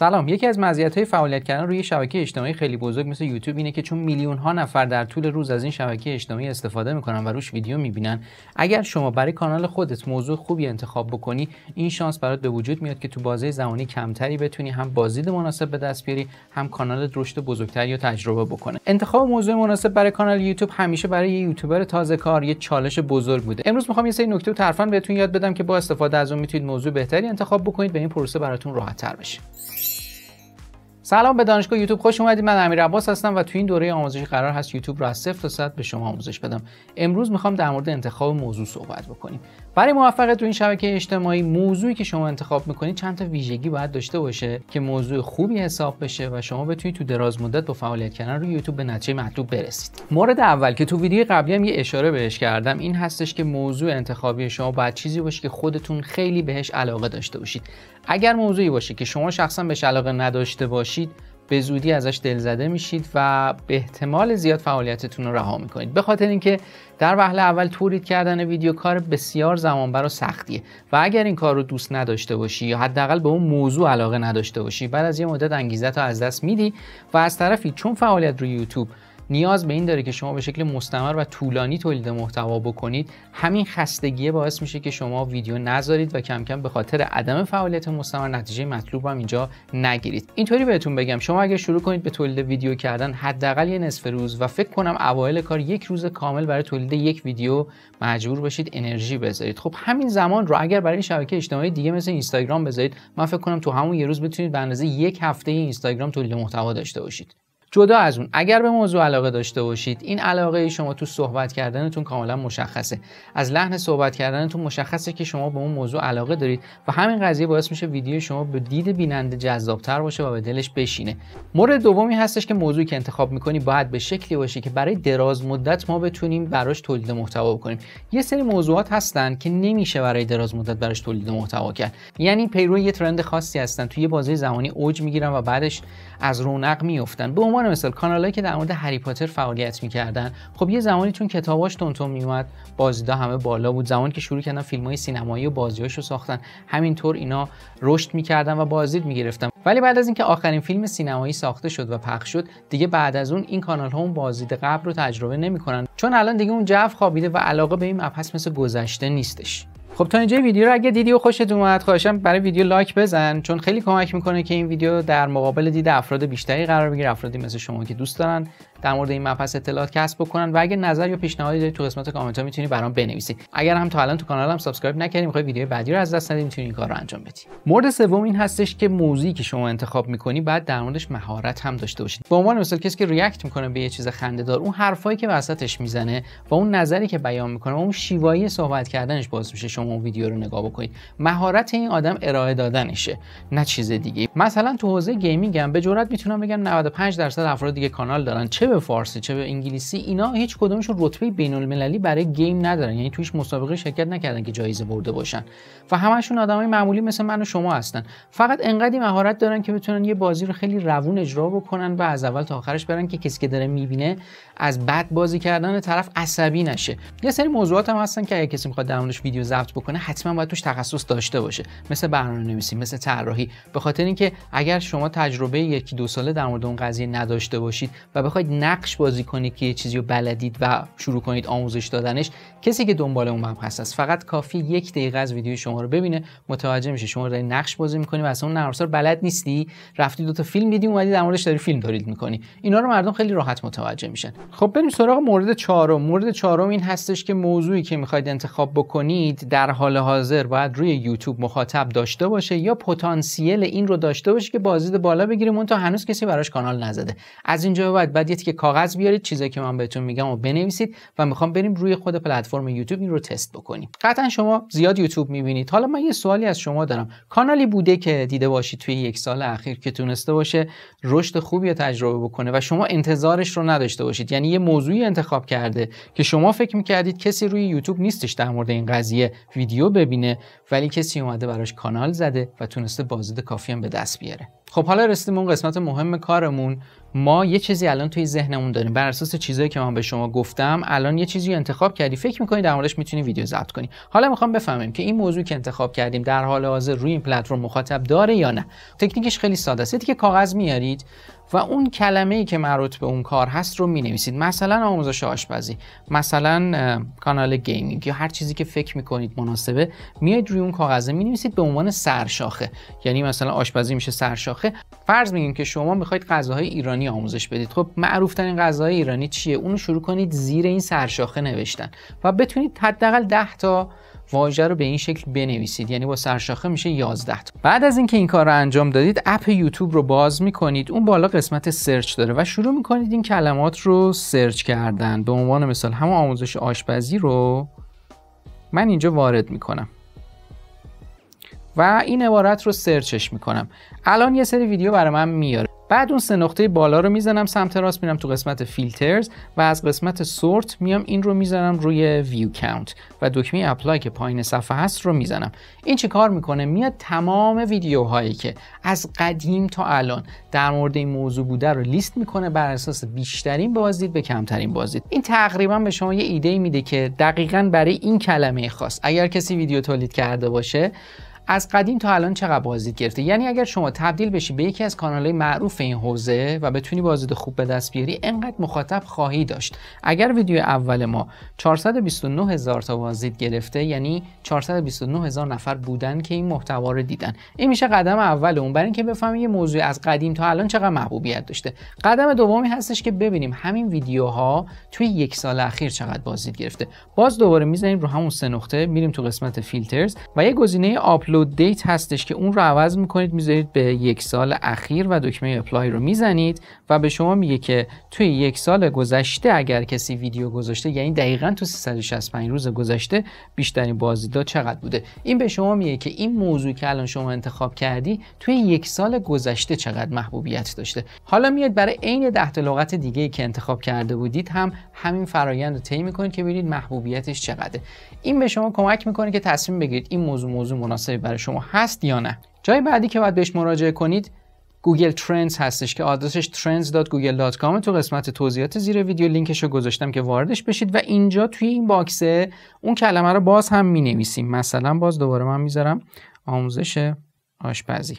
سلام یکی از های فعالیت کردن روی شبکه اجتماعی خیلی بزرگ مثل یوتیوب اینه که چون میلیون ها نفر در طول روز از این شبکه اجتماعی استفاده میکنن و روش ویدیو میبینن اگر شما برای کانال خودت موضوع خوبی انتخاب بکنی این شانس برات به وجود میاد که تو بازه زمانی کمتری بتونی هم بازدید مناسب به دست بیاری هم کانال رشد بزرگتری یا تجربه بکنه انتخاب موضوع مناسب برای کانال یوتیوب همیشه برای یه یوتیوبر تازه کار یه چالش بزرگ بوده امروز میخوام یه سری نکته ترفن بهتون یاد بدم که با استفاده از اون میتونید موضوع بهتری انتخاب بکنید به این پروسه براتون تر بشه سلام به دانشگاه یوتیوب خوش اومدید من امیر عباس هستم و تو این دوره آموزشی قرار هست یوتیوب رو از صفر تا صد به شما آموزش بدم امروز میخوام در مورد انتخاب موضوع صحبت بکنیم برای موفقیت تو این شبکه اجتماعی موضوعی که شما انتخاب میکنید چند تا ویژگی باید داشته باشه که موضوع خوبی حساب بشه و شما بتونید تو دراز مدت با فعالیت کردن روی یوتیوب به نتیجه مطلوب برسید مورد اول که تو ویدیو قبلی هم یه اشاره بهش کردم این هستش که موضوع انتخابی شما باید چیزی باشه که خودتون خیلی بهش علاقه داشته باشید اگر موضوعی باشه که شما شخصا بهش علاقه نداشته باشید به زودی ازش دلزده میشید و به احتمال زیاد فعالیتتون رو رها میکنید به خاطر اینکه در وهله اول تولید کردن ویدیو کار بسیار زمانبر و سختیه و اگر این کار رو دوست نداشته باشی یا حداقل به اون موضوع علاقه نداشته باشی بعد از یه مدت انگیزه رو از دست میدی و از طرفی چون فعالیت روی یوتیوب نیاز به این داره که شما به شکل مستمر و طولانی تولید محتوا بکنید همین خستگی باعث میشه که شما ویدیو نذارید و کم کم به خاطر عدم فعالیت مستمر نتیجه مطلوب هم اینجا نگیرید اینطوری بهتون بگم شما اگر شروع کنید به تولید ویدیو کردن حداقل یه نصف روز و فکر کنم اوایل کار یک روز کامل برای تولید یک ویدیو مجبور بشید انرژی بذارید خب همین زمان رو اگر برای شبکه اجتماعی دیگه مثل اینستاگرام بذارید من فکر کنم تو همون یه روز بتونید به اندازه یک هفته اینستاگرام تولید محتوا داشته باشید جدا از اون اگر به موضوع علاقه داشته باشید این علاقه شما تو صحبت کردنتون کاملا مشخصه از لحن صحبت کردنتون مشخصه که شما به اون موضوع علاقه دارید و همین قضیه باعث میشه ویدیو شما به دید بیننده جذابتر باشه و به دلش بشینه مورد دومی هستش که موضوعی که انتخاب میکنی باید به شکلی باشه که برای دراز مدت ما بتونیم براش تولید محتوا بکنیم یه سری موضوعات هستن که نمیشه برای دراز مدت براش تولید محتوا کرد یعنی پیرو یه ترند خاصی هستن توی یه بازه زمانی اوج میگیرن و بعدش از رونق میافتن به عنوان مثال کانالایی که در مورد هری پاتر فعالیت میکردن خب یه زمانی چون کتاباش تونتون میومد بازدیدها همه بالا بود زمانی که شروع کردن فیلم های سینمایی و بازیاش رو ساختن همینطور اینا رشد میکردن و بازدید میگرفتن ولی بعد از اینکه آخرین فیلم سینمایی ساخته شد و پخش شد دیگه بعد از اون این کانال ها اون بازدید قبل رو تجربه نمیکنن چون الان دیگه اون جو خوابیده و علاقه به این مبحث مثل گذشته نیستش خب تا اینجا ویدیو رو اگه دیدی و خوشت اومد خواهشم برای ویدیو لایک بزن چون خیلی کمک میکنه که این ویدیو در مقابل دید افراد بیشتری قرار بگیره افرادی مثل شما که دوست دارن در مورد این مبحث اطلاعات کسب بکنن و اگه نظر یا پیشنهادی دارید تو قسمت کامنت ها میتونید برام بنویسید اگر هم تا الان تو کانالم سابسکرایب نکردید میخوای ویدیو بعدی رو از دست ندید میتونید این کار رو انجام بدید مورد سوم این هستش که موضوعی که شما انتخاب میکنی بعد در موردش مهارت هم داشته باشید به عنوان مثال کسی که ریاکت میکنه به یه چیز خندهدار اون حرفایی که وسطش میزنه و اون نظری که بیان میکنه و اون شیوایی صحبت کردنش باعث میشه شما اون ویدیو رو نگاه بکنید مهارت این آدم ارائه دادنشه نه چیز دیگه مثلا تو حوزه گیمینگ هم به جرات میتونم بگم 95 درصد افراد دیگه کانال دارن چه به فارسی چه به انگلیسی اینا هیچ کدومشون رتبه بین المللی برای گیم ندارن یعنی تویش مسابقه شرکت نکردن که جایزه برده باشن و همشون آدمای معمولی مثل من و شما هستن فقط انقدی مهارت دارن که بتونن یه بازی رو خیلی روون اجرا بکنن و از اول تا آخرش برن که کسی که داره میبینه از بد بازی کردن طرف عصبی نشه یه سری موضوعات هم هستن که اگه کسی میخواد در ویدیو ضبط بکنه حتما باید توش تخصص داشته باشه مثل برنامه برنامه‌نویسی مثل طراحی به خاطر اینکه اگر شما تجربه یکی دو ساله در مورد اون قضیه نداشته باشید و بخواید نقش بازی کنید که یه چیزی رو بلدید و شروع کنید آموزش دادنش کسی که دنبال اون مبحث است فقط کافی یک دقیقه از ویدیو شما رو ببینه متوجه میشه شما داری نقش بازی میکنی و اصلا اون نرم بلد نیستی رفتی دو تا فیلم دیدی اومدی در موردش داری فیلم دارید میکنی اینا رو مردم خیلی راحت متوجه میشن خب بریم سراغ مورد چهارم مورد چهارم این هستش که موضوعی که میخواید انتخاب بکنید در حال حاضر باید روی یوتیوب مخاطب داشته باشه یا پتانسیل این رو داشته باشه که بازدید بالا بگیره مون تا هنوز کسی براش کانال نزده از اینجا به بعد یه کاغذ بیارید چیزی که من بهتون میگم و بنویسید و میخوام بریم روی خود پلتفرم یوتیوب این رو تست بکنیم قطعا شما زیاد یوتیوب میبینید حالا من یه سوالی از شما دارم کانالی بوده که دیده باشید توی یک سال اخیر که تونسته باشه رشد خوبی رو تجربه بکنه و شما انتظارش رو نداشته باشید یعنی یه موضوعی انتخاب کرده که شما فکر میکردید کسی روی یوتیوب نیستش در مورد این قضیه ویدیو ببینه ولی کسی اومده براش کانال زده و تونسته بازدید کافی هم به دست بیاره خب حالا رسیدیم اون قسمت مهم کارمون ما یه چیزی الان توی ذهنمون داریم بر اساس چیزایی که من به شما گفتم الان یه چیزی انتخاب کردی فکر میکنی در موردش میتونی ویدیو ضبط کنی حالا میخوام بفهمیم که این موضوعی که انتخاب کردیم در حال حاضر روی این پلتفرم مخاطب داره یا نه تکنیکش خیلی ساده است که کاغذ میارید و اون کلمه ای که مربوط به اون کار هست رو می نویسید مثلا آموزش آشپزی مثلا کانال گیمینگ یا هر چیزی که فکر می کنید مناسبه میاد روی اون کاغذه می نویسید به عنوان سرشاخه یعنی مثلا آشپزی میشه سرشاخه فرض میگیم که شما میخواید غذاهای ایرانی آموزش بدید خب معروف ترین غذاهای ایرانی چیه اونو شروع کنید زیر این سرشاخه نوشتن و بتونید حداقل 10 تا واژه رو به این شکل بنویسید یعنی با سرشاخه میشه 11 تا بعد از اینکه این کار رو انجام دادید اپ یوتیوب رو باز میکنید اون بالا قسمت سرچ داره و شروع میکنید این کلمات رو سرچ کردن به عنوان مثال همون آموزش آشپزی رو من اینجا وارد میکنم و این عبارت رو سرچش میکنم الان یه سری ویدیو برای من میاره بعد اون سه نقطه بالا رو میزنم سمت راست میرم تو قسمت فیلترز و از قسمت سورت میام این رو میزنم روی ویو کاونت و دکمه اپلای که پایین صفحه هست رو میزنم این چه کار میکنه میاد تمام ویدیوهایی که از قدیم تا الان در مورد این موضوع بوده رو لیست میکنه بر اساس بیشترین بازدید به کمترین بازدید این تقریبا به شما یه ایده میده که دقیقا برای این کلمه خاص اگر کسی ویدیو تولید کرده باشه از قدیم تا الان چقدر بازدید گرفته یعنی اگر شما تبدیل بشی به یکی از کانالهای معروف این حوزه و بتونی بازدید خوب به دست بیاری انقدر مخاطب خواهی داشت اگر ویدیو اول ما 429 هزار تا بازدید گرفته یعنی 429 هزار نفر بودن که این محتوا رو دیدن این میشه قدم اول اون برای اینکه بفهمیم یه موضوع از قدیم تا الان چقدر محبوبیت داشته قدم دومی هستش که ببینیم همین ویدیوها توی یک سال اخیر چقدر بازدید گرفته باز دوباره میزنیم رو همون سه نقطه میریم تو قسمت فیلترز و یه گزینه آپلود دیت هستش که اون رو عوض میکنید میذارید به یک سال اخیر و دکمه اپلای رو میزنید و به شما میگه که توی یک سال گذشته اگر کسی ویدیو گذاشته یعنی دقیقا تو 365 روز گذشته بیشترین بازدید چقدر بوده این به شما میگه که این موضوع که الان شما انتخاب کردی توی یک سال گذشته چقدر محبوبیت داشته حالا میاد برای عین ده تا لغت دیگه که انتخاب کرده بودید هم همین فرایند رو طی میکنید که ببینید محبوبیتش چقدره این به شما کمک میکنه که تصمیم بگیرید این موضوع موضوع مناسب برای شما هست یا نه جای بعدی که باید بهش مراجعه کنید گوگل ترندز هستش که آدرسش trends.google.com تو قسمت توضیحات زیر ویدیو لینکش رو گذاشتم که واردش بشید و اینجا توی این باکسه اون کلمه رو باز هم می نویسیم مثلا باز دوباره من میذارم آموزش آشپزی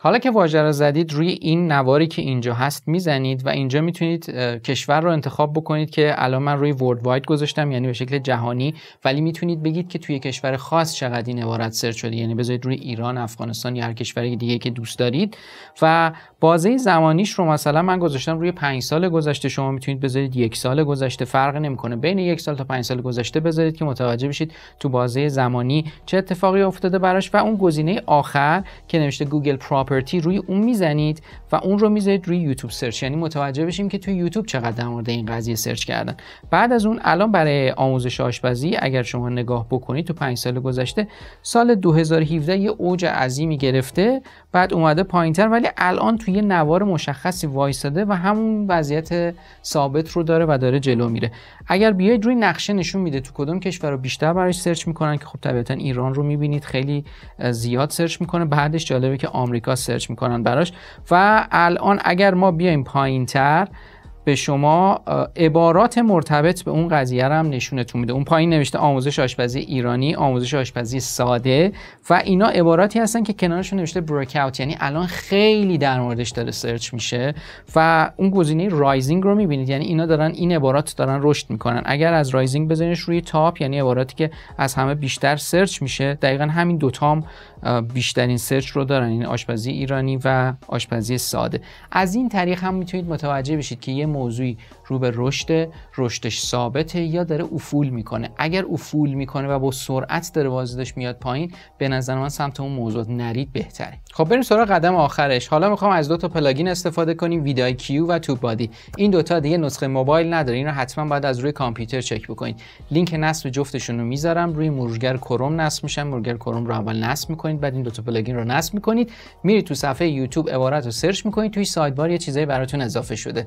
حالا که واژه رو زدید روی این نواری که اینجا هست میزنید و اینجا میتونید کشور رو انتخاب بکنید که الان من روی ورد واید گذاشتم یعنی به شکل جهانی ولی میتونید بگید که توی کشور خاص چقدر این عبارت سرچ شده یعنی بذارید روی ایران افغانستان یا هر کشوری دیگه که دوست دارید و بازه زمانیش رو مثلا من گذاشتم روی 5 سال گذشته شما میتونید بذارید یک سال گذشته فرق نمیکنه بین یک سال تا 5 سال گذشته بذارید که متوجه بشید تو بازه زمانی چه اتفاقی افتاده براش و اون گزینه آخر که نوشته گوگل پراپ پراپرتی روی اون میزنید و اون رو میذارید روی یوتیوب سرچ یعنی متوجه بشیم که توی یوتیوب چقدر در مورد این قضیه سرچ کردن بعد از اون الان برای آموزش آشپزی اگر شما نگاه بکنید تو 5 سال گذشته سال 2017 یه اوج عظیمی گرفته بعد اومده پایینتر ولی الان توی یه نوار مشخصی وایساده و همون وضعیت ثابت رو داره و داره جلو میره اگر بیاید روی نقشه نشون میده تو کدوم کشور رو بیشتر براش سرچ میکنن که خب طبیعتا ایران رو میبینید خیلی زیاد سرچ میکنه بعدش جالبه که آمریکا سرچ میکنن براش و الان اگر ما بیایم پایین تر به شما عبارات مرتبط به اون قضیه رو هم نشونتون میده اون پایین نوشته آموزش آشپزی ایرانی آموزش آشپزی ساده و اینا عباراتی هستن که کنارشون نوشته بریک اوت یعنی الان خیلی در موردش داره سرچ میشه و اون گزینه رایزینگ رو میبینید یعنی اینا دارن این عبارات دارن رشد میکنن اگر از رایزینگ بزنیش روی تاپ یعنی عباراتی که از همه بیشتر سرچ میشه دقیقا همین دو تام بیشترین سرچ رو دارن این یعنی آشپزی ایرانی و آشپزی ساده از این طریق هم میتونید متوجه بشید که یه موضوعی رو به رشد رشدش ثابته یا داره افول میکنه اگر افول میکنه و با سرعت داره بازدش میاد پایین به نظر من سمت اون موضوع نرید بهتره خب بریم سراغ قدم آخرش حالا میخوام از دو تا پلاگین استفاده کنیم ویدای کیو و تو بادی این دوتا دیگه نسخه موبایل نداره این رو حتما باید از روی کامپیوتر چک بکنید لینک نصب جفتشون رو میذارم روی مرورگر کروم نصب میشن مرورگر کروم رو اول نصب میکنید بعد این دو تا پلاگین رو نصب میکنید میرید تو صفحه یوتیوب عبارت رو سرچ میکنید توی بار یه چیزایی براتون اضافه شده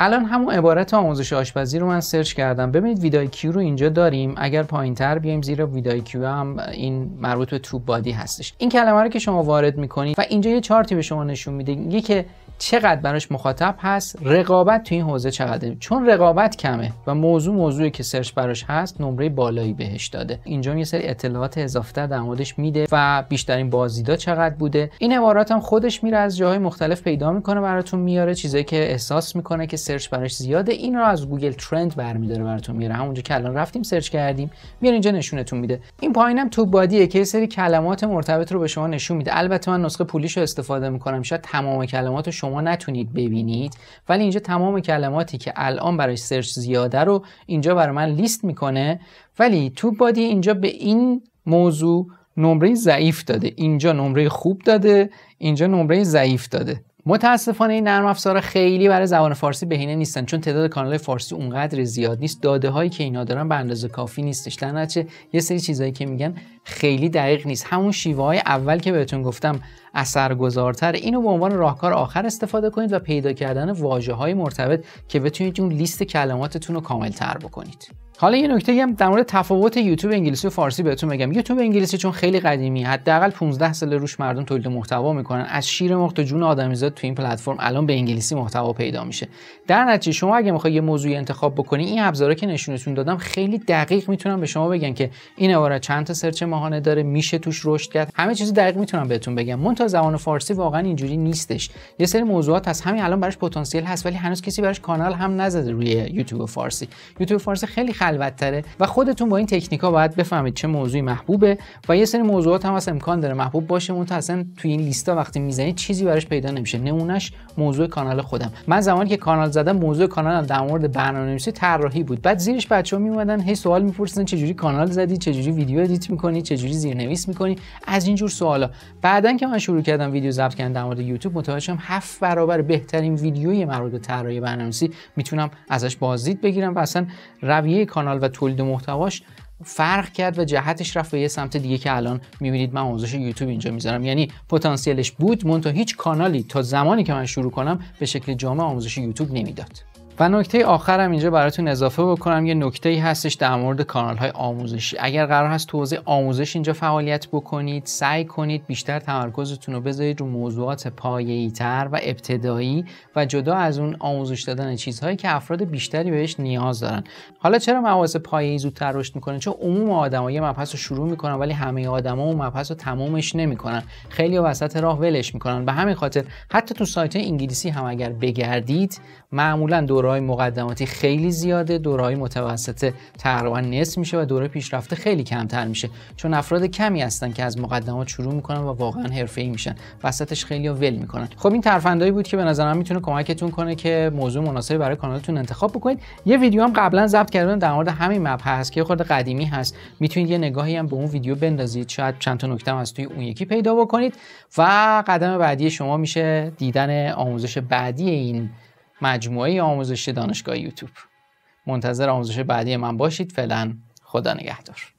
الان همون عبارت آموزش آشپزی رو من سرچ کردم ببینید ویدای کیو رو اینجا داریم اگر پایین تر بیایم زیرا ویدای کیو هم این مربوط به توپ بادی هستش این کلمه رو که شما وارد میکنید و اینجا یه چارتی به شما نشون میده یکی که چقدر براش مخاطب هست رقابت تو این حوزه چقدر چون رقابت کمه و موضوع موضوعی که سرچ براش هست نمره بالایی بهش داده اینجا یه سری اطلاعات اضافه در موردش میده و بیشترین بازدیدا چقدر بوده این عبارات هم خودش میره از جاهای مختلف پیدا میکنه براتون میاره چیزایی که احساس میکنه که سرچ براش زیاده این رو از گوگل ترند برمیداره براتون میاره همونجا که الان رفتیم سرچ کردیم میاره اینجا نشونتون میده این پایینم تو بادیه که سری کلمات مرتبط رو به شما نشون میده البته من نسخه پولیش رو استفاده میکنم شاید تمام کلمات شما شما نتونید ببینید ولی اینجا تمام کلماتی که الان برای سرچ زیاده رو اینجا برای من لیست میکنه ولی تو بادی اینجا به این موضوع نمره ضعیف داده اینجا نمره خوب داده اینجا نمره ضعیف داده متاسفانه این نرم افزار خیلی برای زبان فارسی بهینه نیستن چون تعداد کانال فارسی اونقدر زیاد نیست داده هایی که اینا دارن به اندازه کافی نیستش در نتیجه یه سری چیزهایی که میگن خیلی دقیق نیست همون شیوه های اول که بهتون گفتم اثرگذارتر اینو به عنوان راهکار آخر استفاده کنید و پیدا کردن واژه های مرتبط که بتونید اون لیست کلماتتون رو تر بکنید حالا یه نکته هم در مورد تفاوت یوتیوب انگلیسی و فارسی بهتون بگم یوتیوب انگلیسی چون خیلی قدیمی حداقل 15 سال روش مردم تولید محتوا میکنن از شیر مخ تا جون آدمیزاد تو این پلتفرم الان به انگلیسی محتوا پیدا میشه در نتیجه شما اگه میخوای یه موضوعی انتخاب بکنی این ابزاره که نشونتون دادم خیلی دقیق میتونم به شما بگم که این عبارت چند تا سرچ ماهانه داره میشه توش رشد کرد همه چیز دقیق میتونم بهتون بگم مون زبان فارسی واقعا اینجوری نیستش یه سری موضوعات از همین الان براش پتانسیل هست ولی هنوز کسی براش کانال هم نزده روی یوتیوب فارسی یوتیوب فارسی خیلی خلوتتره و خودتون با این تکنیک ها باید بفهمید چه موضوعی محبوبه و یه سری موضوعات هم هست امکان داره محبوب باشه اون تو اصلا توی این لیستا وقتی میزنید چیزی براش پیدا نمیشه نمونهش موضوع کانال خودم من زمانی که کانال زدم موضوع کانال در مورد برنامه‌نویسی طراحی بود بعد زیرش ها میومدن هی سوال میپرسیدن چه کانال زدی چه ویدیو ادیت میکنی، چجوری زیرنویس میکنی، از این جور سوالا بعدا که من شروع کردم ویدیو ضبط کردن در مورد یوتیوب متوجه شدم هفت برابر بهترین ویدیوی مربوط به طراحی برنامه‌نویسی میتونم ازش بازدید بگیرم و اصلا رویه کانال و تولید محتواش فرق کرد و جهتش رفت به یه سمت دیگه که الان میبینید من آموزش یوتیوب اینجا میذارم یعنی پتانسیلش بود مون هیچ کانالی تا زمانی که من شروع کنم به شکل جامع آموزش یوتیوب نمیداد و نکته آخر هم اینجا براتون اضافه بکنم یه نکته ای هستش در مورد کانال های آموزشی اگر قرار هست توزیع آموزش اینجا فعالیت بکنید سعی کنید بیشتر تمرکزتون رو بذارید رو موضوعات پایه‌ای تر و ابتدایی و جدا از اون آموزش دادن چیزهایی که افراد بیشتری بهش نیاز دارن حالا چرا مباحث پایه‌ای زودتر رشد میکنه چون عموم آدما یه مبحث رو شروع میکنن ولی همه آدما اون مبحث رو تمومش نمیکنن خیلی وسط راه ولش میکنن به همین خاطر حتی تو سایت انگلیسی هم اگر بگردید معمولا دور دورهای مقدماتی خیلی زیاده دورهای متوسط تقریبا نصف میشه و دوره پیشرفته خیلی کمتر میشه چون افراد کمی هستن که از مقدمات شروع میکنن و واقعا حرفه‌ای میشن وسطش خیلی ول میکنن خب این ترفندایی بود که به نظرم میتونه کمکتون کنه که موضوع مناسب برای کانالتون انتخاب بکنید یه ویدیو هم قبلا ضبط کردم در مورد همین هست که خود قدیمی هست میتونید یه نگاهی هم به اون ویدیو بندازید شاید چند تا نکته از توی اون یکی پیدا بکنید و قدم بعدی شما میشه دیدن آموزش بعدی این مجموعه آموزشی دانشگاه یوتیوب منتظر آموزش بعدی من باشید فعلا خدا نگهدار